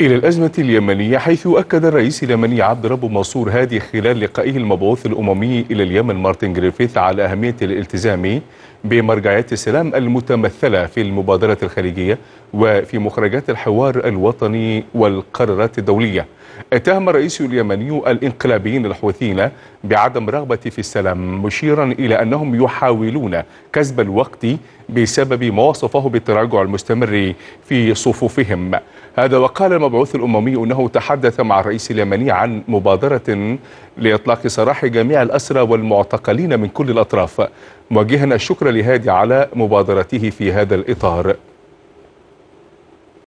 إلى الأزمة اليمنية حيث أكد الرئيس اليمني عبد رب منصور هادي خلال لقائه المبعوث الأممي إلى اليمن مارتن جريفيث على أهمية الالتزام بمرجعيات السلام المتمثلة في المبادرة الخليجية وفي مخرجات الحوار الوطني والقرارات الدولية اتهم الرئيس اليمني الانقلابيين الحوثيين بعدم رغبة في السلام مشيرا إلى أنهم يحاولون كسب الوقت بسبب ما وصفه بالتراجع المستمر في صفوفهم هذا وقال المبعوث الأممي أنه تحدث مع الرئيس اليمني عن مبادرة لإطلاق سراح جميع الأسرى والمعتقلين من كل الأطراف موجها الشكر لهادي على مبادرته في هذا الإطار